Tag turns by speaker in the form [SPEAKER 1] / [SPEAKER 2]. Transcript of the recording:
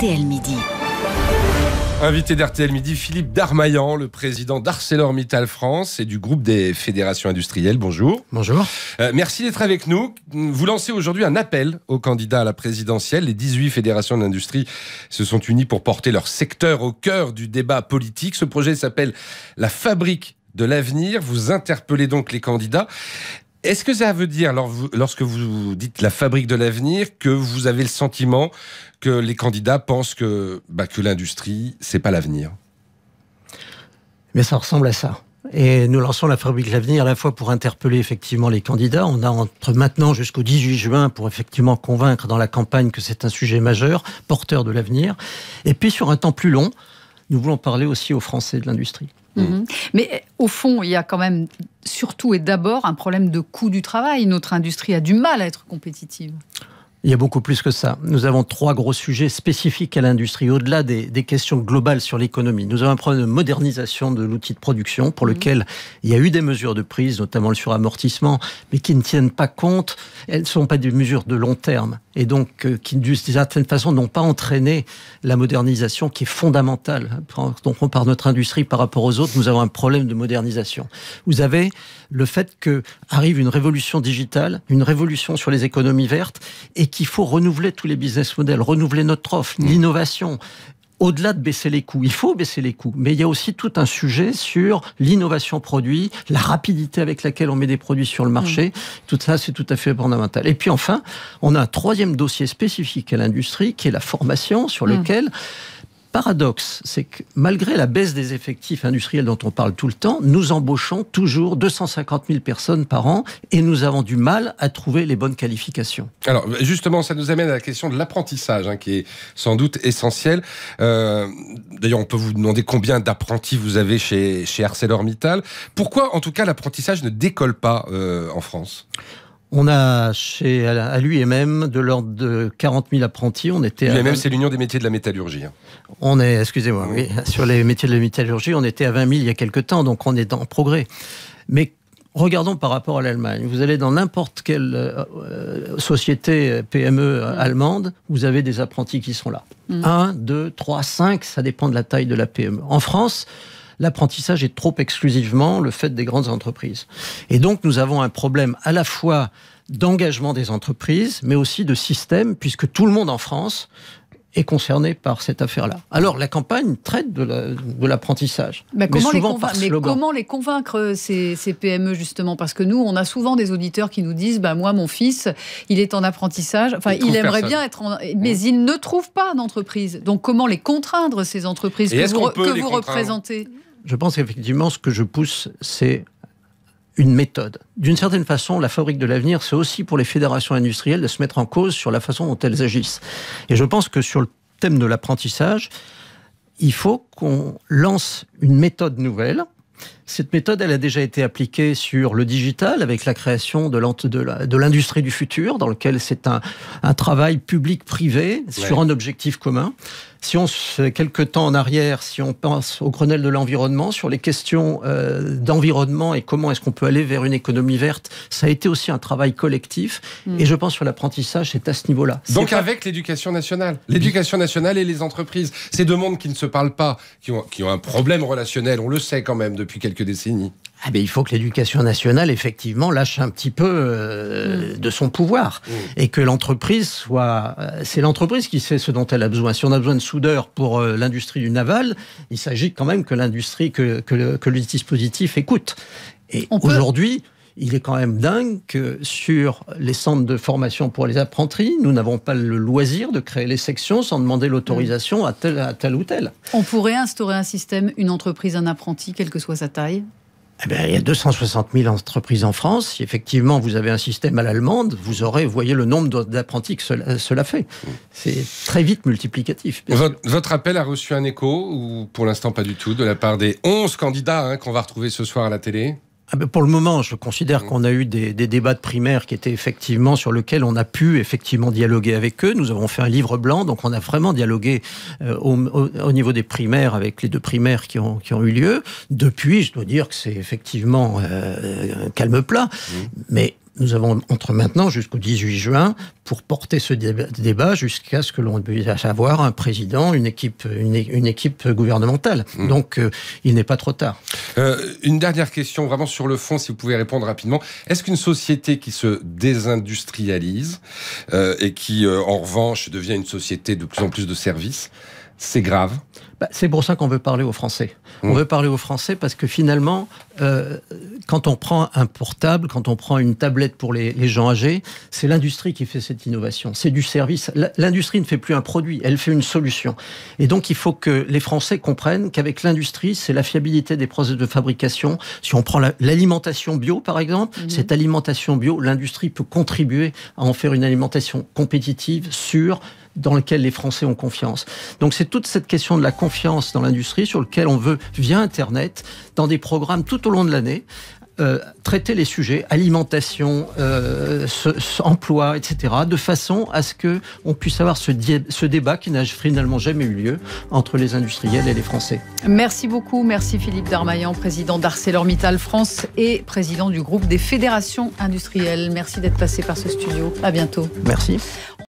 [SPEAKER 1] RTL Midi. Invité d'RTL Midi, Philippe Darmaillan, le président d'ArcelorMittal France et du groupe des fédérations industrielles. Bonjour. Bonjour. Euh, merci d'être avec nous. Vous lancez aujourd'hui un appel aux candidats à la présidentielle. Les 18 fédérations de l'industrie se sont unies pour porter leur secteur au cœur du débat politique. Ce projet s'appelle La fabrique de l'avenir. Vous interpellez donc les candidats. Est-ce que ça veut dire, lorsque vous dites la fabrique de l'avenir, que vous avez le sentiment que les candidats pensent que, l'industrie, bah, que l'industrie, c'est pas l'avenir
[SPEAKER 2] Mais eh ça ressemble à ça. Et nous lançons la fabrique de l'avenir à la fois pour interpeller effectivement les candidats. On a entre maintenant jusqu'au 18 juin pour effectivement convaincre dans la campagne que c'est un sujet majeur, porteur de l'avenir. Et puis sur un temps plus long, nous voulons parler aussi aux Français de l'industrie.
[SPEAKER 3] Mm. Mhm. Mais eh, au fond, il y a quand même surtout et d'abord un problème de coût du travail. Notre industrie a du mal à être compétitive.
[SPEAKER 2] Il y a beaucoup plus que ça. Nous avons trois gros sujets spécifiques à l'industrie, au-delà des, questions globales sur l'économie. Nous avons un problème de modernisation de l'outil de production, pour mmh. lequel il y a eu des mesures de prise, notamment le suramortissement, mais qui ne tiennent pas compte. Elles ne sont pas des mesures de long terme, et donc euh, qui, d'une certaine façon, n'ont pas entraîné la modernisation qui est fondamentale. Donc, on compare notre industrie par rapport aux autres, nous avons un problème de modernisation. Vous avez le fait qu'arrive une révolution digitale, une révolution sur les économies vertes, et qu'il faut renouveler tous les business models, renouveler notre offre, mm. l'innovation, au-delà de baisser les coûts, il faut baisser les coûts, mais il y a aussi tout un sujet sur l'innovation produit, la rapidité avec laquelle on met des produits sur le marché. Mm. Tout ça, c'est tout à fait fondamental. Et puis enfin, on a un troisième dossier spécifique à l'industrie qui est la formation sur mm. lequel paradoxe, c'est que malgré la baisse des effectifs industriels dont on parle tout le temps, nous embauchons toujours 250 000 personnes par an et nous avons du mal à trouver les bonnes qualifications.
[SPEAKER 1] Alors justement, ça nous amène à la question de l'apprentissage, hein, qui est sans doute essentiel. Euh, d'ailleurs, on peut vous demander combien d'apprentis vous avez chez, ArcelorMittal. Pourquoi, en tout cas, l'apprentissage ne décolle pas euh, en France
[SPEAKER 2] on a chez, à même de l'ordre de 40 000 apprentis. On était Lui-même, c'est
[SPEAKER 1] l'Union des métiers de la métallurgie. Hein.
[SPEAKER 2] On est, excusez-moi, oui. sur les métiers de la métallurgie, on était à 20 000 il y a quelques temps, donc on est en progrès. Mais regardons par rapport à l'Allemagne. Vous allez dans n'importe quelle euh, société PME allemande, vous avez des apprentis qui sont là. Mm. Un, deux, trois, cinq, ça dépend de la taille de la PME. En France, l'apprentissage est trop exclusivement le fait des grandes entreprises. Et donc nous avons un problème à la fois d'engagement des entreprises, mais aussi de système, puisque tout le monde en France est concerné par cette affaire-là. Alors la campagne traite de l'apprentissage. mais, comment
[SPEAKER 3] les convaincre ces, PME justement Parce que nous, on a souvent des auditeurs qui nous disent bah, moi, mon fils, il est en apprentissage. Enfin, il, aimerait bien être en, mais mmh. il ne trouve pas d'entreprise. Donc comment les contraindre ces entreprises que vous représentez
[SPEAKER 2] je pense qu'effectivement, ce que je pousse, c'est une méthode. D'une certaine façon, la fabrique de l'avenir, c'est aussi pour les fédérations industrielles de se mettre en cause sur la façon dont elles agissent. Et je pense que sur le thème de l'apprentissage, il faut qu'on lance une méthode nouvelle cette méthode, elle a déjà été appliquée sur le digital avec la création de l'industrie du futur, dans lequel c'est un, travail public-privé sur un objectif commun. Si on se quelques temps en arrière, si on pense au Grenelle de l'environnement, sur les questions euh, d'environnement et comment est-ce qu'on peut aller vers une économie verte, ça a été aussi un travail collectif. Hmm. Et je pense que l'apprentissage est à ce niveau-là. Donc
[SPEAKER 1] avec l'éducation nationale, l'éducation nationale et les entreprises, ces deux mondes qui ne se parlent pas, qui ont, qui ont un problème relationnel, on le sait quand même depuis quelques décennies. Ah ben, il faut que l'éducation nationale, effectivement,
[SPEAKER 2] lâche un petit peu euh, mm. de son pouvoir mm. et que l'entreprise soit... Euh, c'est l'entreprise qui sait ce dont elle a besoin. Si on a besoin de soudeurs pour euh, l'industrie du naval, il s'agit quand même que l'industrie, que, que, le dispositif écoute. Et aujourd'hui il est quand même dingue que sur les centres de formation pour les apprentis, nous n'avons pas le loisir de créer les sections sans demander l'autorisation à tel, à tel ou tel.
[SPEAKER 3] On pourrait instaurer un système, une entreprise, un apprenti, quelle que soit sa taille
[SPEAKER 2] eh il y a 260 000 entreprises en France. Si effectivement vous avez un système à l'allemande, vous aurez, voyez le nombre d'apprentis que cela, fait. C'est très vite multiplicatif.
[SPEAKER 1] Votre, appel a reçu un écho, ou pour l'instant pas du tout, de la part des 11 candidats hein, qu'on va retrouver ce soir à la télé
[SPEAKER 2] ah ben, pour le moment, je considère mmh. qu'on a eu des, débats de primaire qui étaient effectivement sur lesquels on a pu effectivement dialoguer avec eux. Nous avons fait un livre blanc, donc on a vraiment dialogué euh, au, niveau des primaires avec les deux primaires qui ont, eu lieu. Depuis, je dois dire que c'est effectivement euh, un calme plat, mmh. mais nous avons entre maintenant jusqu'au 18 juin pour porter ce débat jusqu'à ce que l'on puisse avoir un président, une équipe, une, équipe gouvernementale. Mmh. Donc, euh, il n'est pas trop tard.
[SPEAKER 1] Euh, une dernière question, vraiment sur le fond, si vous pouvez répondre rapidement. Est-ce qu'une société qui se désindustrialise euh, et qui, euh, en revanche, devient une société de plus en plus de services, c'est grave
[SPEAKER 2] bah, C'est pour ça qu'on veut parler aux Français. On mmh. veut parler aux Français parce que finalement, quand on prend un portable, quand on prend une tablette pour les, gens âgés, c'est l'industrie qui fait cette innovation. C'est du service. L'industrie ne fait plus un produit, elle fait une solution. Et donc, il faut que les Français comprennent qu'avec l'industrie, c'est la fiabilité des, processus de fabrication. Si on prend l'alimentation bio, par exemple, mhm. cette alimentation bio, l'industrie peut contribuer à en faire une alimentation compétitive, sûre, dans laquelle les Français ont confiance. Donc c'est toute cette question de la confiance dans l'industrie sur laquelle on veut, via Internet, dans des programmes tout au long de l'année, euh, traiter les sujets alimentation, euh, emploi, etc., de façon à ce que on puisse avoir ce, ce débat qui n'a finalement jamais eu lieu entre les industriels et les Français.
[SPEAKER 3] Merci beaucoup, merci Philippe Darmaillan, président d'ArcelorMittal France et président du groupe des fédérations industrielles. Merci d'être passé par ce studio. À bientôt.
[SPEAKER 2] Merci.